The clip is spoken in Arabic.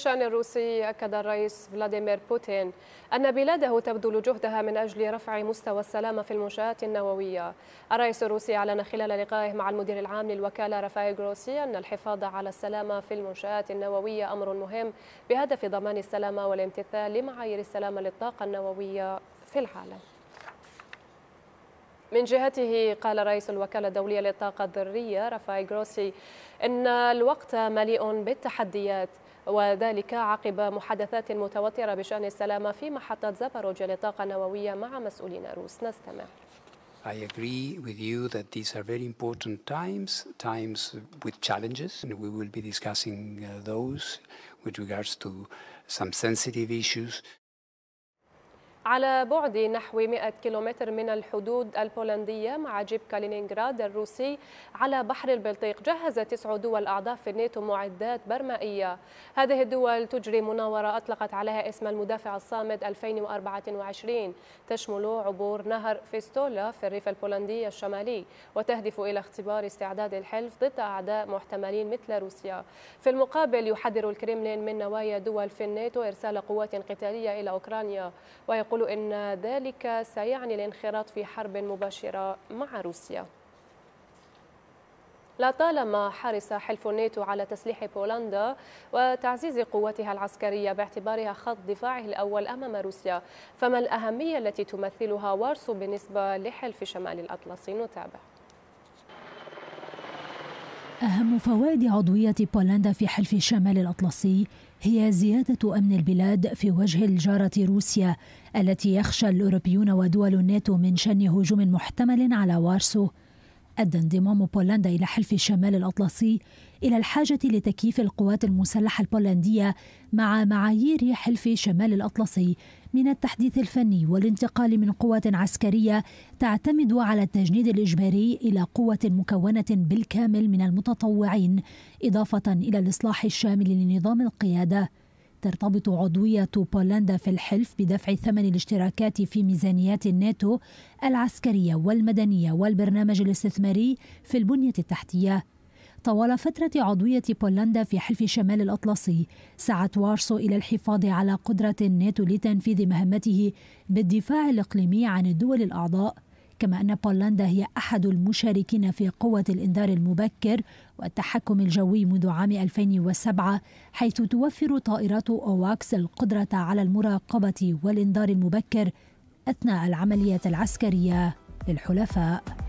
الشأن الروسي أكد الرئيس فلاديمير بوتين أن بلاده تبذل جهدها من أجل رفع مستوى السلام في المنشآت النووية الرئيس الروسي أعلن خلال لقائه مع المدير العام للوكالة رفائيل غروسي أن الحفاظ على السلامة في المنشآت النووية أمر مهم بهدف ضمان السلامة والامتثال لمعايير السلامة للطاقة النووية في العالم من جهته قال رئيس الوكالة الدولية للطاقة الذرية رفاي غروسي إن الوقت مليء بالتحديات وذلك عقب محادثات متوترة بشأن السلامة في محطة زاباروجيا للطاقة النووية مع مسؤولين روس نستمع I agree with you that these are very important times, times with challenges, and we will be discussing uh, those with regards to some sensitive issues. على بعد نحو 100 كيلومتر من الحدود البولندية مع جيب كالينينغراد الروسي على بحر البلطيق جهز تسع دول أعضاء في الناتو معدات برمائية هذه الدول تجري مناورة أطلقت عليها اسم المدافع الصامد 2024 تشمل عبور نهر فيستولا في الريف البولندي الشمالي وتهدف إلى اختبار استعداد الحلف ضد أعداء محتملين مثل روسيا في المقابل يحذر الكرملين من نوايا دول في الناتو إرسال قوات قتالية إلى أوكرانيا ويقول يقول إن ذلك سيعني الانخراط في حرب مباشرة مع روسيا لطالما حرص حلف الناتو على تسليح بولندا وتعزيز قوتها العسكرية باعتبارها خط دفاعه الأول أمام روسيا فما الأهمية التي تمثلها وارسو بالنسبة لحلف شمال الأطلسي نتابع أهم فوائد عضوية بولندا في حلف الشمال الأطلسي هي زيادة أمن البلاد في وجه الجارة روسيا التي يخشى الأوروبيون ودول الناتو من شن هجوم محتمل على وارسو ادى انضمام بولندا الى حلف الشمال الاطلسي الى الحاجه لتكييف القوات المسلحه البولنديه مع معايير حلف شمال الاطلسي من التحديث الفني والانتقال من قوة عسكرية تعتمد على التجنيد الإجباري إلى قوة مكونة بالكامل من المتطوعين إضافة إلى الإصلاح الشامل لنظام القيادة ترتبط عضوية بولندا في الحلف بدفع ثمن الاشتراكات في ميزانيات الناتو العسكرية والمدنية والبرنامج الاستثماري في البنية التحتية طوال فترة عضوية بولندا في حلف شمال الأطلسي سعت وارسو إلى الحفاظ على قدرة الناتو لتنفيذ مهمته بالدفاع الإقليمي عن الدول الأعضاء كما أن بولندا هي أحد المشاركين في قوة الإنذار المبكر والتحكم الجوي منذ عام 2007 حيث توفر طائرات أواكس القدرة على المراقبة والإنذار المبكر أثناء العمليات العسكرية للحلفاء